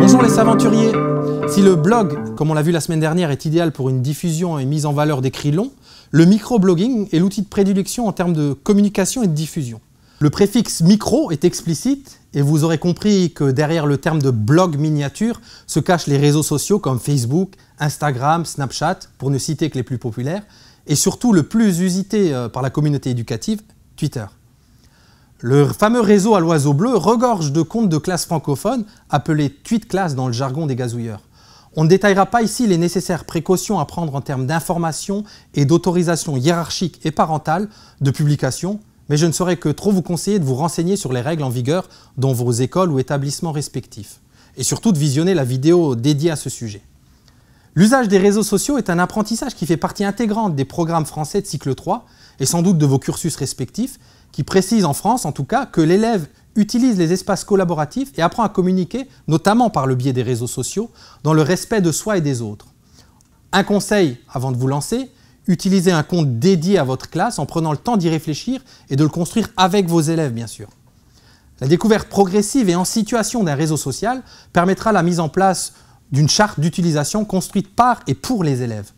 Bonjour les aventuriers Si le blog, comme on l'a vu la semaine dernière, est idéal pour une diffusion et mise en valeur d'écrits longs, le microblogging est l'outil de prédilection en termes de communication et de diffusion. Le préfixe micro est explicite et vous aurez compris que derrière le terme de blog miniature se cachent les réseaux sociaux comme Facebook, Instagram, Snapchat, pour ne citer que les plus populaires, et surtout le plus usité euh, par la communauté éducative, Twitter. Le fameux réseau à l'oiseau bleu regorge de comptes de classes francophones appelés tweet classes dans le jargon des gazouilleurs. On ne détaillera pas ici les nécessaires précautions à prendre en termes d'information et d'autorisation hiérarchique et parentale de publication, mais je ne saurais que trop vous conseiller de vous renseigner sur les règles en vigueur dans vos écoles ou établissements respectifs, et surtout de visionner la vidéo dédiée à ce sujet. L'usage des réseaux sociaux est un apprentissage qui fait partie intégrante des programmes français de cycle 3 et sans doute de vos cursus respectifs, qui précise en France, en tout cas, que l'élève utilise les espaces collaboratifs et apprend à communiquer, notamment par le biais des réseaux sociaux, dans le respect de soi et des autres. Un conseil avant de vous lancer, utilisez un compte dédié à votre classe en prenant le temps d'y réfléchir et de le construire avec vos élèves, bien sûr. La découverte progressive et en situation d'un réseau social permettra la mise en place d'une charte d'utilisation construite par et pour les élèves.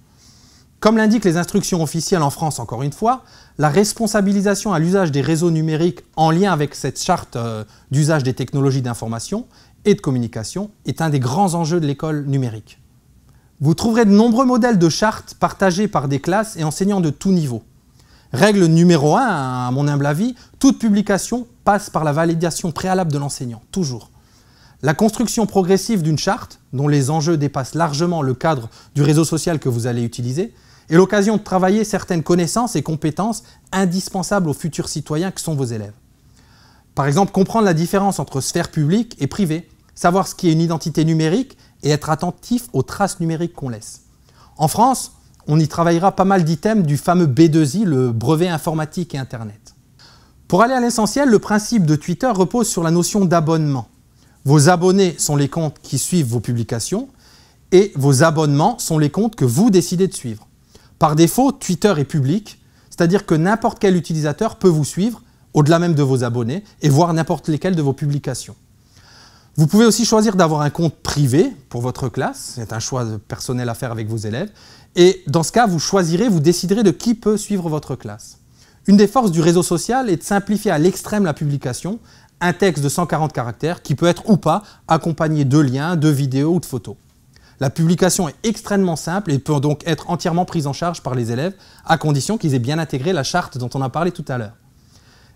Comme l'indiquent les instructions officielles en France encore une fois, la responsabilisation à l'usage des réseaux numériques en lien avec cette charte euh, d'usage des technologies d'information et de communication est un des grands enjeux de l'école numérique. Vous trouverez de nombreux modèles de chartes partagés par des classes et enseignants de tous niveaux. Règle numéro 1, à mon humble avis, toute publication passe par la validation préalable de l'enseignant, toujours. La construction progressive d'une charte, dont les enjeux dépassent largement le cadre du réseau social que vous allez utiliser, et l'occasion de travailler certaines connaissances et compétences indispensables aux futurs citoyens que sont vos élèves. Par exemple, comprendre la différence entre sphère publique et privée, savoir ce qui est une identité numérique et être attentif aux traces numériques qu'on laisse. En France, on y travaillera pas mal d'items du fameux B2I, le brevet informatique et Internet. Pour aller à l'essentiel, le principe de Twitter repose sur la notion d'abonnement. Vos abonnés sont les comptes qui suivent vos publications et vos abonnements sont les comptes que vous décidez de suivre. Par défaut, Twitter est public, c'est-à-dire que n'importe quel utilisateur peut vous suivre, au-delà même de vos abonnés, et voir n'importe lesquels de vos publications. Vous pouvez aussi choisir d'avoir un compte privé pour votre classe, c'est un choix personnel à faire avec vos élèves, et dans ce cas, vous choisirez, vous déciderez de qui peut suivre votre classe. Une des forces du réseau social est de simplifier à l'extrême la publication, un texte de 140 caractères qui peut être ou pas accompagné de liens, de vidéos ou de photos. La publication est extrêmement simple et peut donc être entièrement prise en charge par les élèves, à condition qu'ils aient bien intégré la charte dont on a parlé tout à l'heure.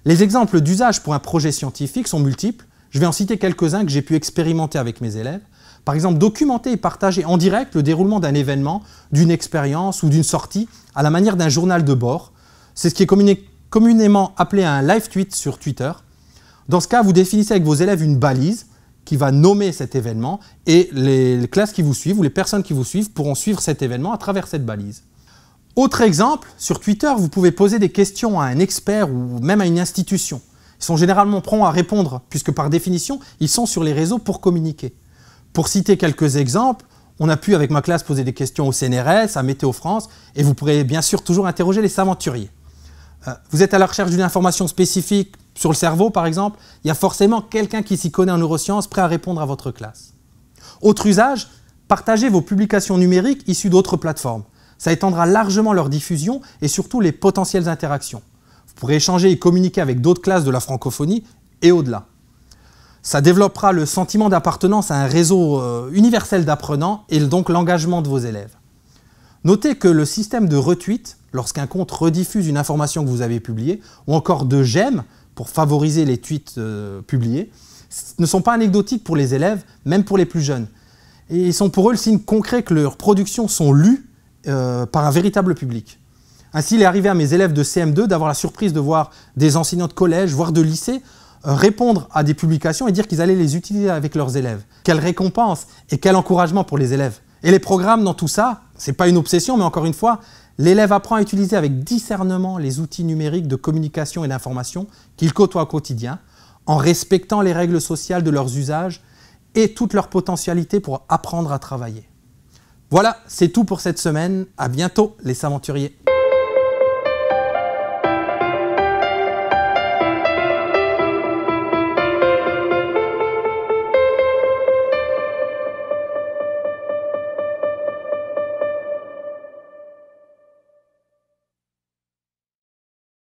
Les exemples d'usage pour un projet scientifique sont multiples. Je vais en citer quelques-uns que j'ai pu expérimenter avec mes élèves. Par exemple, documenter et partager en direct le déroulement d'un événement, d'une expérience ou d'une sortie à la manière d'un journal de bord. C'est ce qui est communément appelé un live tweet sur Twitter. Dans ce cas, vous définissez avec vos élèves une balise qui va nommer cet événement et les classes qui vous suivent ou les personnes qui vous suivent pourront suivre cet événement à travers cette balise. Autre exemple, sur Twitter, vous pouvez poser des questions à un expert ou même à une institution. Ils sont généralement prompts à répondre, puisque par définition, ils sont sur les réseaux pour communiquer. Pour citer quelques exemples, on a pu avec ma classe poser des questions au CNRS, à Météo France, et vous pourrez bien sûr toujours interroger les aventuriers. Euh, vous êtes à la recherche d'une information spécifique sur le cerveau par exemple, il y a forcément quelqu'un qui s'y connaît en neurosciences prêt à répondre à votre classe. Autre usage, partagez vos publications numériques issues d'autres plateformes. Ça étendra largement leur diffusion et surtout les potentielles interactions. Vous pourrez échanger et communiquer avec d'autres classes de la francophonie et au-delà. Ça développera le sentiment d'appartenance à un réseau euh, universel d'apprenants et donc l'engagement de vos élèves. Notez que le système de retweet, lorsqu'un compte rediffuse une information que vous avez publiée, ou encore de j'aime, pour favoriser les tweets euh, publiés ne sont pas anecdotiques pour les élèves, même pour les plus jeunes. Et ils sont pour eux le signe concret que leurs productions sont lues euh, par un véritable public. Ainsi, il est arrivé à mes élèves de CM2 d'avoir la surprise de voir des enseignants de collège, voire de lycée, euh, répondre à des publications et dire qu'ils allaient les utiliser avec leurs élèves. Quelle récompense et quel encouragement pour les élèves. Et les programmes dans tout ça, c'est pas une obsession, mais encore une fois, L'élève apprend à utiliser avec discernement les outils numériques de communication et d'information qu'il côtoie au quotidien, en respectant les règles sociales de leurs usages et toute leur potentialité pour apprendre à travailler. Voilà, c'est tout pour cette semaine. À bientôt, les aventuriers.